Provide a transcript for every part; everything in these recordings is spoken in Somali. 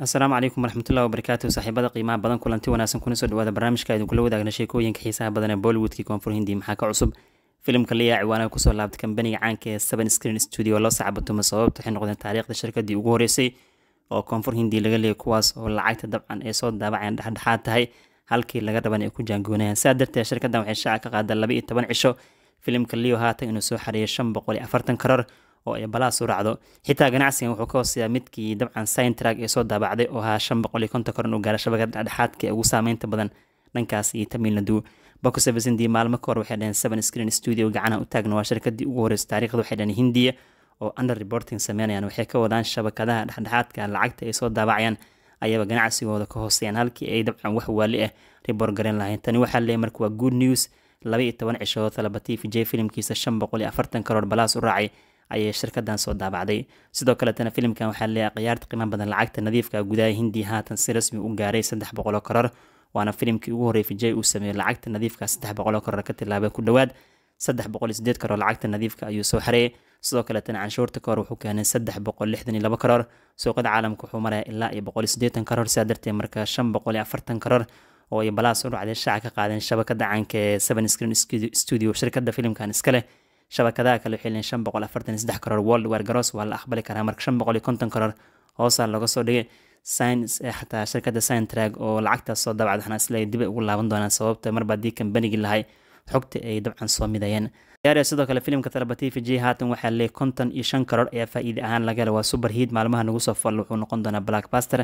asalaamu calaykum waraxmatullahi wabarakaatu saaxiibada qiimaha badan kulanti wanaagsan kuna soo dhawaada barnaamijka idinkula wadaagna sheekooyinka xiisaha badan ee bollywoodkii koonfur hindi maxaa ka cusub filimka liya ciwaanaha kusoo laabtay kambaniga caanka ee seven screen studio loo sacbatuma sababta waxay noqdeen taariikhda shirkadii ugu horeysay oo koonfur hindi laga leeyay kuwaas oo lacagta dabcan ay soo daabaceen dhexdhexaad tahay halkii laga raban ay ku jaangoonayaan sidaa darteed shirkaddan waxay shaaca ka qaaday laba iyo toban cisho filimka leo haatan inuu soo xareeyay shan boqol iyo afartan karar oo ay balaasu raacdo xitaa ganacsigan wuxuu ka hooseeyaa midkii dabcan sintrag ee soo daabacday oo ahaa shan boqol iyo konton koran uu gaara shabakad dhexdhexaadka ee ugu saameynta badan dhankaas iyo tamilna duu boxevesendi maalmo ka hor waxay dhaheen seven screen studio gacanaha u taagna waa shirkadii ugu horreysay taariikhda waxay dhaheen hindiya oo under reporting sameynayaan waxay ka wadaan shabakadaha dhexdhexaadka lacagta ay soo daabacayaan ayaba ganacsigooda ka hooseeyaan halkii ay dabcan wax waali ah ribor garan lahayn tani waxaa leeyahay marka waa good news laba iyo toban cishood talaba t filimkiisa shan boqol iyo afartan karoor balaas u raacay ayay shirkadan soo daabacday sidoo kaletana filimkan waxaa leeyahay khiyaarta qiimo badan lacagta nadiifka ah, gudaha hindiya haatan si rasmi u gaaray saddex boqoloo koror waana filimkii ugu horreey vijay uu sameeyey lacagta nadiifka ah saddex boqoloo koror ka tilaabay ku dhowaad saddex boqol sideed koror lacagta nadiifka ah ayuu soo xareeyay sidoo kaletana canshuurta kahor wuxuu keenay saddex boqol lixdan iyo laba koror suuqada caalamka wuxuu maraya ilaa iyo boqol sideetan koror sidaa darteed markaa shan boqol iyo afartan koror oo ay balaas u dhacday shaaca ka qaadeen shabakada caanka ee seven screen studio shirkada filimkan iska leh shabakadaha kale waxay leeyihin shan boqol afartan saddex koror world war garoos waa la aqbali karaa marka shan boqol iyo konton koror hoosaa laga soo dhigay science xataa shirkadda scientrag oo lacagtaas soo dabcad waxaan dib ugu laaban doonaan sababta marba haddii kambanigii lahay xogta ay dabcan soo midayeen yaariya sidoo kale filimka talaba t v j haatan waxaa leeyay konton iyo shan karoor ayaa faa'iide ahaan laga hela waa super hiid maalmaha nagu soo fal wuxuu noqon doonaa blackbaster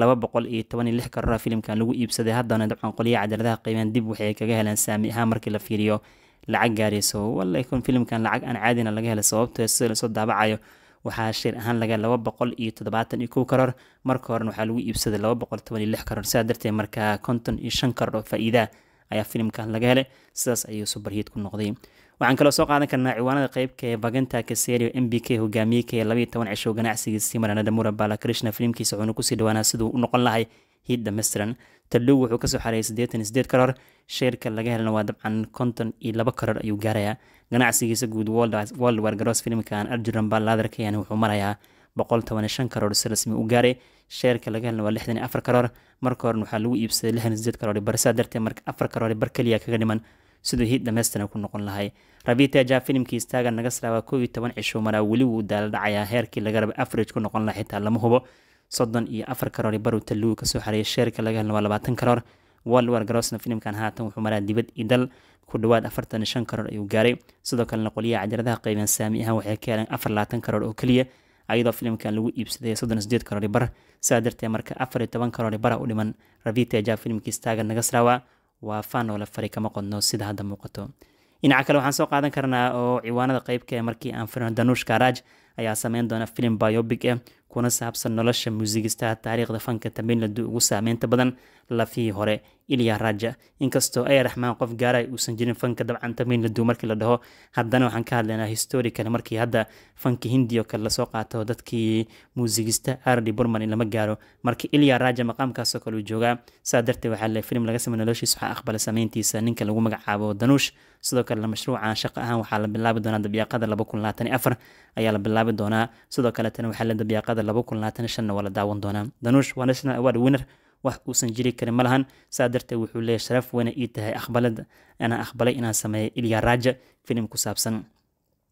laba boqol iyo toban iyo lix karoora filimkan lagu iibsaday haddana dabcan qoliyaha cadaaladaha qiimeen dib waxay kaga heleen saami ahaan markii la fiiriyo lacag gaarayso walla kun filimkan lacag aan caadina laga helay sababto ah sida lasoo daabacayo waxaa shir ahaan laga laba boqol iyo toddobaatan iyo kow karoor marka horena waxaa lagu iibsaday laba boqol toban iyo lix karoor sidaa darteed markaa konton iyo shan karoor oo faa'iidaa ayaa filimkan laga helay sidaas ayuu subarhiid ku noqday waxaan kaloo soo qaadan karnaa ciwaanada qeybka ee baganta kaserio m b k hogaamiye kaee labaiyo toban cisho ganacsigiisii maranada balakrishna filimkiisa wuxuuna kusii dhawaanaa siduu u noqon lahay hiid dhammaystiran tadhow wuxuu kasoo xareeyay siddeetan sideed karar sheerka laga helana waa dabcan konton iyo laba karar ayuu gaarayaa ganacsigiisa guud world wargaroos filimkan arjuran baalaadar kayan wuxuu marayaa boqol tobaniyo shan karoor si rasmi u gaaray sheerka laga helna waa lixdan iyo afar karoor marka horena waxaa lagu iibsaday lixdan sideed karoor bar darteed marka afar karoor bar keliya kaga dhiman siduu hiid dhamaystiran ku noqon lahay ravitaja filimkii istaaga naga saraaba koob iyo toban cisho weli wuu daala dhacayaa heerkii laga rabay average ku noqon laha xitaa lama hubo soddon iyo afar karoor barow taluwi kasoo xareeyay sheerka laga helna waa labaatan karoor walwar garosna filimkan haatan wuxuu maraa dibad iyo dal ku dhawaad afartan shan karoor ayuu gaaray sidoo kalena qolyaha cajaladaha qayban saami ahaan waxay ka heleen afar labaatan karoor oo keliya ayadoo filimkan lagu iibsaday soddon iyo sideed karoori bar sidaa darteed marka afar iyo toban karoori bara ah u dhiman raviteja filimkiis taagan naga waa faan oo la fari kama qodno sida hadda muuqato dhinaca kale waxaan soo qaadan karnaa oo ciwaanada qeybka ah ee markii aan firno danuush garaaj ayaa sameyn doona filim biobic eh kuna saabsan nolosha muusigistaha taariikhda fanka tamilnadu ugu saameynta badan lafihii hore ilya raja inkastoo ay raxmaan qof gaaray uusan jirin fanka dabcan tamilnadu markii la dhaho haddana waxaan ka hadlaynaa historikan markii hadda fanki hindi kale lasoo qaato dadkii muusigista ardi burman lama gaaro marka ilya raja maqaamkaasoo kale uu joogaa saa darteed waxaa le filim laga samey noloshiisa waxaa aqbala sameyntiisa ninka lagu magacaabo danuush sidoo kale mashruucan shaqo ahaan waxaa la bilaabi doonaa dabiiqada ayaa la bilaabi bilaabi doonaa sidoo kaletana waxaa la dabyaaqada laba kun labaatan shanna waa la daawan doonaa danuush waa national award winner wax uusan jiri karin malahan lahan saa darteed wuxuu leeyahy sharaf weyna ii tahay aqbalad anaa aqbalay inaan sameeyay ilya raja filim ku saabsan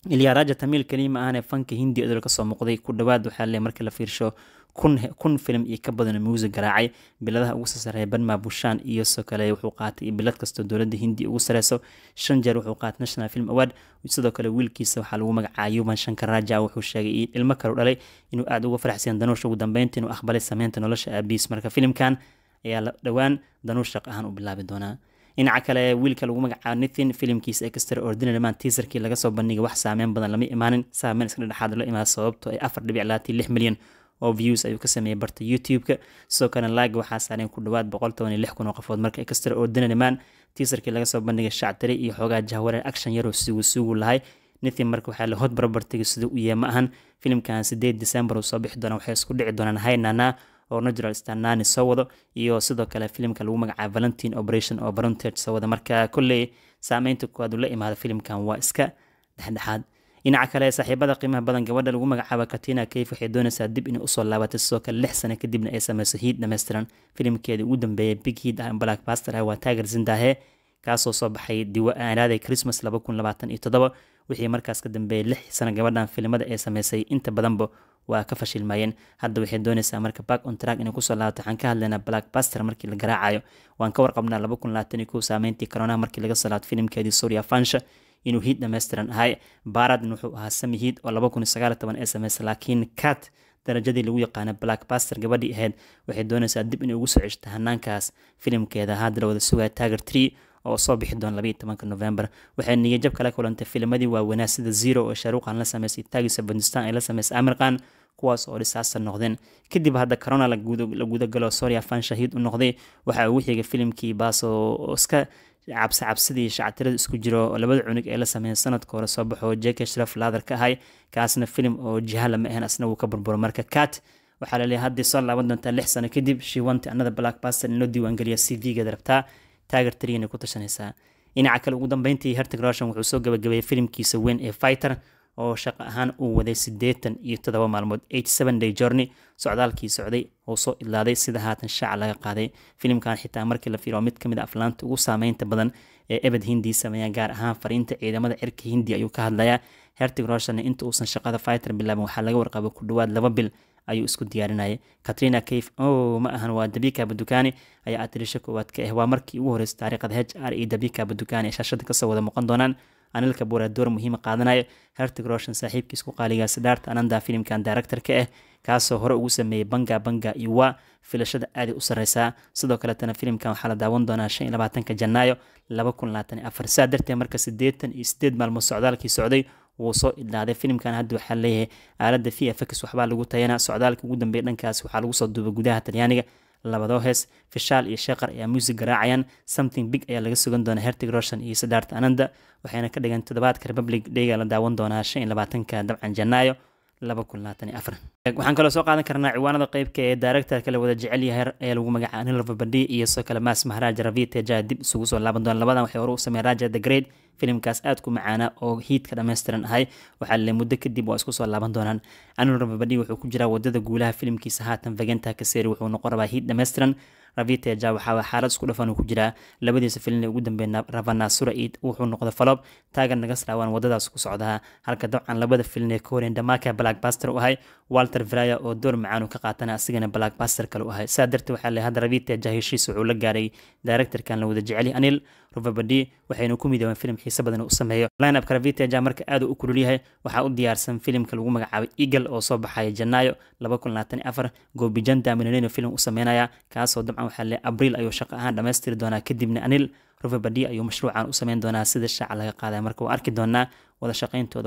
ilyaraja tamiil keliima ahane fanka hindi idol kasoo muuqday ku dhawaad waxaa le markii la fiirsho kun filim iyo ka badan muusig garaacay biladaha ugu soo banma bushaan iyo soo kale wuxuu qaatay bilad kastoo dowladda hindiya ugu sareyso shan jeer wuxuu qaatay national film award sidoo kale wiilkiisa waxaa lagu magacaayay shankar raja wuxuu sheegay in ilmo kalu dhalay inuu aada uga faraxsiyan danuusha ugu dambeynta inuu aqbalay sameynta nolosha aabiis marka filimkan ayaa dhowaan danuush shaq ahaan u bilaabi doonaa dhinaca kale wiilka lagu magacaabo nithin filimkiisa extra ordinarman tiisarkii laga soo bandhigay wax saameyn badan lama imaanin saameyn iska dhexaad la imaada sababto ay afar dhibic labaatan lix milyan oo views ayuu ka sameeyey barta youtube-ka sidoo kalena lag waxaa saareen ku dhawaad boqol toban iyo lix kun oo qofood marka extra ordinary man tiisarkii laga soo bandhigay shactari iyo xoogaa jahwareer action yaroo sugu lahay nithin marka waxaa la hod barbartagay sida u yahay ahan filimkan sideed december uu soo bixi doona waxay isku dhici doonaan haynanaa oo natural stanani soo wado iyo sidoo kale filimka lagu magacaabo valentine operation oo brontage soo wada marka kolley saameynta koowaad u la imaado filimkan waa iska dhexdhexaad dhinaca kale saaxiibada qiimaha badan gabadha lagu magacaabo katina kayf waxay doonaysaa dib inay usoo laabatay sidoo kale lix sano kadibna ay samayso hiid dhammaystiran filimkeeda ugu dambeeya big hiid ah black baster ah waa taager zindaahe kaasoo soo baxay diwa-aanaaday christmas wixii markaas ka dambeeyey lix sano gabadhan filimada ee sameysay inta badanba waa ka fashilmayeen hadda waxay doonaysaa marka back on track inay kusoo laabato waxaan ka hadlaynaa black baster markii la garaacayo waan ka warqabnaa laba kun labaatan iyo kow saameyntii koronaha markii laga soo laato filimkeedii suuriya fansha inuu hiid dhammaystiran ahay baradn wuxuu ahaa sami hiid oo laba kun iyo sagaal toban ee sameysay laakiin kat darajadii lagu yaqaana black baster gabadhii ahayd waxay doonaysaa dib inay ugu soo ceshta hanaankaas filimkeeda haddala wada sugaa tiger tree oo soo bixi doona labaiyo tobanka november waxay niyajab kala kulantay filmadii waaweynaa sida zero oo shaaruqan la samaysay taagisa bundistan ay la samaysay amirkan kuwaas oo dhisaasta noqdeen kadib hadda corona la gudagalo soria fan shahiid u noqday waxa uu xigay filimkii baas iska cabsi shactirada isku jiro labada cunug ee la sameeyeen sanadka hore soo baxo jeke shraf laadar ka ahay kaasna filim oo jiha lama ahayn asna wuu ka burburo marka kat waxaa laleeyahay haddii soo laaban doontaa lix sano kadib shiwanti anada black baster inoo diiwaangeliya c v rabtaa taageertariina ku tashanaysaa dhinaca kale ugu dambeyntii hertig russian wuxuu soo gabagabeeyey filimkiisa weyn ee fighter oo shaqo ahaan uu waday siddeetan iyo todoba maalmood eightseven day journey socdaalkii socday oo soo idlaaday sida haatan shaaca laga qaaday filimkan xitaa markii la fiiro mid ka mid a ah aflaanta ugu saameynta badan ee ebed hindii sameeya gaar ahaan fariinta ciidamada cirka hindi ayuu ka hadlayaa hertig rushan inta uusan shaqada fighter bilaabin waxaa laga warqaba ku dhawaad laba bil ayuu isku diyaarinayay katrina cave o ma ahan waa dabika badukaani ayaa atrisha koowaad ka ah waa markii ugu horreysay taariikhda h r iyo dabika badukaani ee shaashada kasoo wada muuqan doonaan anilka buura door muhiima qaadanaya hertig roshan saaxiibkiis ku qaaligaa sidaarta ananda filimkan directorka ah kaasoo hore ugu sameeyey banga banga iyo waa filashada aaday u sarreysaa sidoo kaletana filimkan waxaa la daawan doonaa shan iyo labaatanka janaayo laba kun labaatan iyo afar saa darteed marka siddeetan iyo siddeed maalmood socdaalkii socday wuu soo idhaaday filimkan hadda waxaa leeyahay aalada v fx waxbaa lagu tayana socdaalka ugu dambeeya dhankaas waxaa lagu soo duubay gudaha talyaaniga labadoo hees fishaal iyo sheekar ayaa muusig garaacayaan something big ayaa laga sugan doonaa hertig roshan iyo sadaart ananda waxayna ka dhigan toddobaadka republic dheyga la daawan doonaa shan iyo labaatanka dabcan janaayo waxaan kaloo soo qaadan karnaa ciwaanada qeybka ee daaragtarka la wada jecel yahay ee lagu magacaaba anil bandhi iyo soo kale maas maharaja ravita jaa dib isugu soo laaban doona labadan waxay hore u sameeyeen raja the great filimkaas aad ku macaana ah oo hiidka dhammaystiran ahay waxaa le muddo kadib waa isku soo laaban doonaan anil ravabandhi wuxuu ku jiraa wadada guulaha filimkiisa haatan vagenta kaseeri wuxuu noqon rabaa hiid dhammaystiran raviteja waxaa xaalad isku dhafan ku jiraa labadiisa filin ugu dambeeya ravanasura iid wuxuu noqday falob taagan nagaslaawan wadadaas ku socdaa halka dabcan labada filin ee ka horeen dhamaaka blackbaster u ahay walter vilaya oo door macaanu ka qaatana asigana blackbaster kale u ahay sidaa darteed waxaa le hadda raviteja heshiis wuxuu la gaaray directorkan la wada jeceli anil rubabadhi waxayna ku midoobeen filim xiise badan u sameeyo line up marka aad u kulul yahay waxaa u diyaarsan filimka lagu magacaabay eagle oo soo baxaya janaayo goobijan daaminaneno filim u sameynaya kaasoo dabcan waxaa le abriil ayuu shaqo ahaan dhammaystiri doonaa kadibna anil rubabadhi ayuu mashruucan u sameyn doonaa sida shaaca laga qaadaya marka uu arki doonaa wada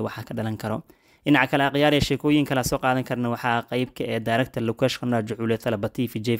waxaa ka dhalan karo dhinaca kale akhyaaree sheekooyin kala soo qaadan karna waxaa qeybka ah ee daaragta lokesh honor jucuule talabatiifi jey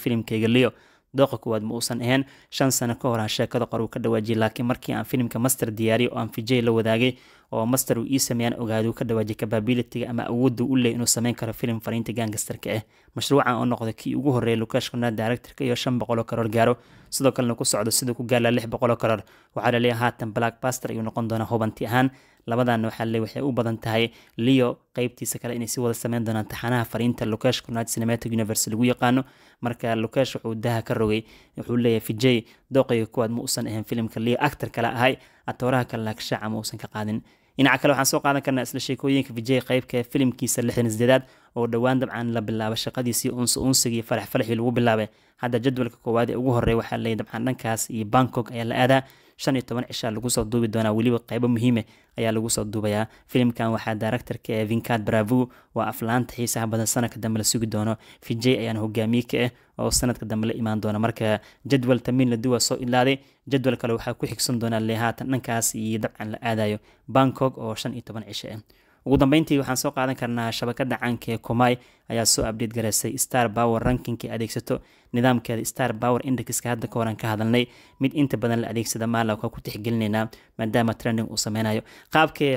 dooqa kuwaad ma uusan ahayn shan sano ka hor aan sheekada qor uu ka dhawaajiyay laakiin markii aan filimka master diyaariyo oo aan fijay la wadaagay oo master uu ii sameeyaan ogaaduu ka dhawaajiyay kababilitiga ama awoodda u leey inuu samayn karo filim fariinta gangasterka ah mashruucan oo noqday kii ugu horreeya lukash kuna directorka iyo shan boqoloo karoor gaaro sidoo kalena ku socdo sidau ku gaala lix boqoloo karoor waxaa laleeyahay haatan blackbuster ayuu noqon doonaa hubanti ahaan labadan nooxalle waxay u badan tahay leo qeybtiisa kale inay si wada sameyn doonaan taxanaha fariinta lukesh united cinematic universe lagu yaqaano marka lukesh wuxuu daha ka rogay wuxuu leeyahay vijay dooqayga kuwaad ma uusan ahayn filimka leo actor kale ahay atooraha kale laakshaaca ma uusan ka qaadin dhinaca kale waxaan soo qaadan karnaa isla sheekooyinka vijay qeybka filimkiisa lixdan sideedaad oo dhowaan dabcan la bilaabo shaqadiisii unsi unsigii farax faraxii lagu bilaabay hadda jadwalka koowaad ee ugu horey waxaa leeyay dabcan dhankaas iyo bangkok ayaa la aadaa shan iyo toban cishaa lagu soo duubi doonaa weliba qeybo muhiime ayaa lagu soo duubayaa filimkan waxaa daaraktarka ee vincad bravo waa aflaanta xiisaha badan sanadka dambe la sugi doono vijay ayaana hogaamiye ka ah oo sanadka dambe la imaan doona marka jadwalka miinladu waa soo ilaaday jadwal kale waxaa ku xigsan doonaa le haatan dhankaas iyo dabcan la aadayo bangkok oo shan iyo toban cisho ah ugu dambeyntii waxaan soo qaadan karnaa shabakada caanka ee komay ayaa soo abdhate garaysay star power rankinkai adeegsato nidaamkeeda star power indexka hadda kahoraan ka hadalnay mid inta badan la adeegsada maala ku tixgelineynaa maadaama trending uu sameynayo qaabkay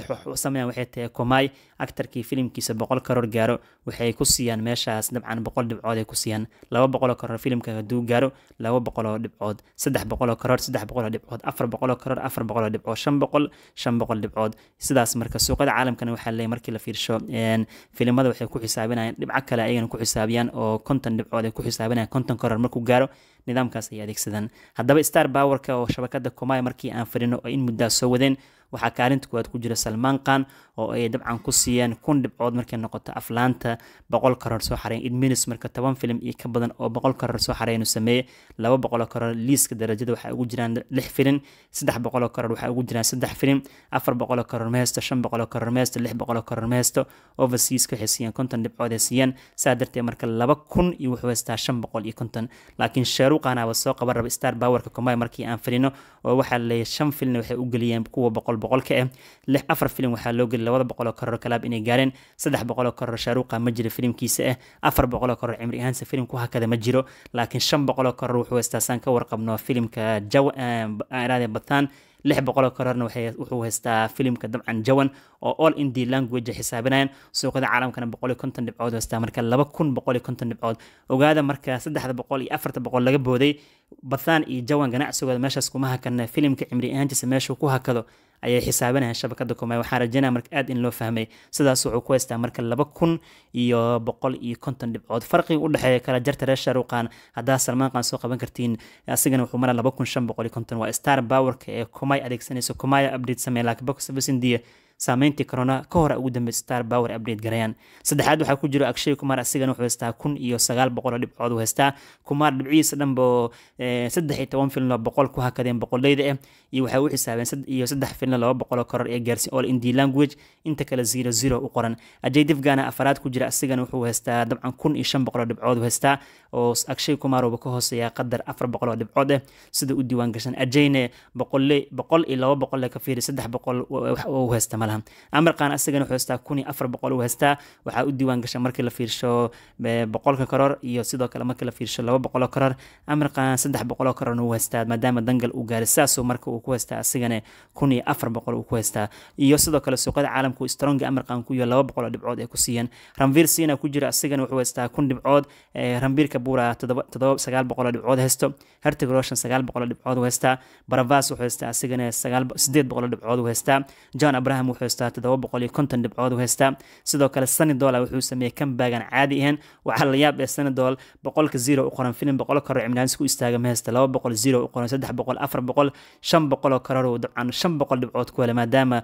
sameyan waxay tahay komay actarkii filimkiisa boqol karoor gaaro waxay ku siiyaan meeshaas dabcan boqol dhibcood ay ku siiyaan laba boqoloo karoor filimka haduu gaaro laba boqoloo dhibcood saddex boqoloo karoor saddex boqoloo dhibcood afar boqoloo karoor afar boqoloo dhibcood shan boqol shan boqol dhibcood sidaas marka suuqada caalamkana waxaa leeyahy markii la fiirsho filimada waxay ku xisaabinayaan dhibca lacag kale ayagana ku xisaabiyaan oo konton dhibcood ay ku xisaabanayaan konton koror markuu gaaro nidaamkaas ay adeegsadaan haddaba star powerka oo shabakada komay markii aan fadhino oo in muddaa soo wadeen waxaa kaalinta koowaad ku jira salmaan khan oo ay dabcan ku siiyeen kun dhibcood markay noqoto aflaanta boqol karoor soo xareen idminis marka toban filim iyo ka badan oo boqol karoor soo xareenu sameeye laba boqoloo karoor liiska darajada waxaa ugu jiraan lix filim saddex boqoloo karoor waxaa ugu jiraan saddex filim afar boqoloo karoor mehesto shan boqoloo karoor mehesto lix boqoloo karoor mehesto overseaska waxay siiyeen konton dhibcood ay siiyeen saa darteed marka laba kun iyo wuxuu haystaa shan boqol iyo konton laakiin sheeruuqaanaaba soo qaban raba star powerka komay markii aan filino oo waxaa laleeyahay shan filin waxay u geliyeen kuwa boqol boqolka eh lix afar filim waxaa loo geliyay labada boqol oo koror kalaab inay gaareen saddex boqol oo koror shaaruuqa ma jira filimkiisa ah afar boqol oo koror cimri ahaanse filimku hakada ma jiro laakiin shan boqol oo koror wuxuu heystaasaan ka warqabno filimka jairaade bataan lix boqol oo kororna wuxuu haystaa filimka dabcan jawan oo all indie language xisaabinayaan suuqyada caalamkana boqol iyo konton dhibcood haystaa marka laba kun boqol iyo konton dhibcood ogaada marka saddexda boqol iyo afarta boqol laga booday bataan iyo jawan ganacsigooda meeshaas kuma hakanna filimka cimri ahaantiisa meeshuu ku hakado ayay xisaabanayaan shabakada komay waxaan rajaynaya marka aad in loo fahmay sidaas wuxuu ku haystaa marka laba kun iyo boqol iyo konton dhibcood farqiga u dhexeeya kala jarta reer shaaruqan haddaa salmaan qaan soo qaban kartiin asigana wuxuu maraa laba kun shan boqol iyo konton waa star powerka ee komay adeegsanaysa komaya update sameeya laakiin box service india saameyntii corona ka hor ugu dambe star power update garayaan saddexaad waxaa ku jiro akshay kumaar asigana wuxuu haystaa kun iyo sagaal boqol oo dhibcood uu haystaa kumaar dhibcihiisa dhanbo eh, saddex iyo toban filin boqol ku hakadeen boqolleyda ah eh, iyo waxay u xisaabeen iyo saddex filin laba boqol oo koror ee gaarsin all indii language inta kale zero zero u qoran ajay difgana afaraad ku jira asigana wuxuu haystaa dabcan kun iyo shan boqol oo dhibcood uu haystaa oo akshay kumaar uuba ka hooseeyaa qadar afar boqol oo dhibcood ah sida u diiwaan gashan ajayne boqolle boqol iyo laba boqol ka fiiri saddex boqol wax uu haysta mala malahan amarkan asagana wuxuu heystaa kun iyo afar boqol uu heystaa waxaa u diiwaan gasha markii la fiirsho boqolka koror iyo sidoo kale markii la fiirsho laba boqoloo koror amarkan saddex boqoloo kororna uu heystaa maadaama dangal uu gaaray saasuu marka uu ku heystaa asagana kun iyo afar boqol uu ku heystaa iyo sidoo kale suuqyada caalamka stronga amarkan ku yiho laba boqol dhibcood ay ku siiyeen ranviir siina ku jira asagana wuxuu heystaa kun dhibcood ranviirka ah buura todoba sagaal boqoloo dhibcood heysto hertig roshan sagaal boqoloo dhibcood uu heystaa baravas wuxuu heystaa asagana sideed boqoloo dhibcood uu heystaa john abraham wuxuu wuxuu heystaa todoba boqol iyo konton dhibcood u heystaa sidoo kale sanidola wuxuu sameeyey kambaagan caadi ahayn waxaa la yaab ee sanidol boqolka zero u qoran filim boqol koror cimraanis ku istaaga ma heysta laba boqol zero u qoran saddex boqol afar boqol shan boqol oo koror uu dabcan shan boqol dhibcood ku hela maadaama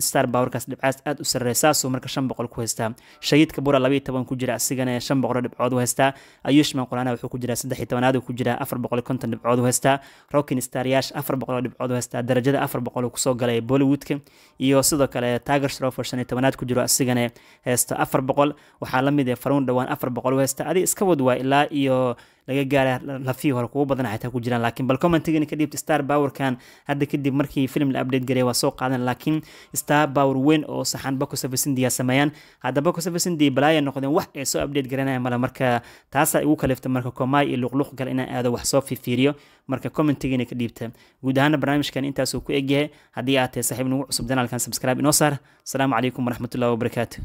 star powerkaas dhibcaas aad u sarreeysa soo marka shan boqol ku heystaa shahiidka bura laba iyo toban ku jira asigana shan boqol dhibcood u heystaa ayushman qurana wuxuu ku jiraa saddex iyo tobanaad ku jiraa afar boqol konton dhibcood u heystaa rokin staryash afar boqol dhibcood u heystaa darajada afar boqol kusoo galay bollywoodka iyo sidoo kale taager shrofor shan iyo tobanaad ku jiro asigane heesta afar boqol waxaa la mid e ah faruun dhawaan afar boqol heesta adi iska wadwaa ilaa iyo laga gaara lafihii hore kugu badana xataa ku jiraan laakiin bal commentigani ka star powerkan hadda kadib markii film la update gareey waa soo qaadan laakiin star power weyn oo saxan bako safasindiya sameeyaan haddaba ku safasindiya balaaya noqdeen wax ay soo update garanaya male marka taasaa igu kalifta marka komaay iyo luqluq gal inaan aado wax soo fifiiriyo marka commentigani ka dhiibta guud ahaana barnaamijkan intaasuu ku egyahay haddii aad tahay saaxiib nagu cusub janaalkan subscribe inoo saar asalaamu calaykum waraxmatullahi wabarakaatu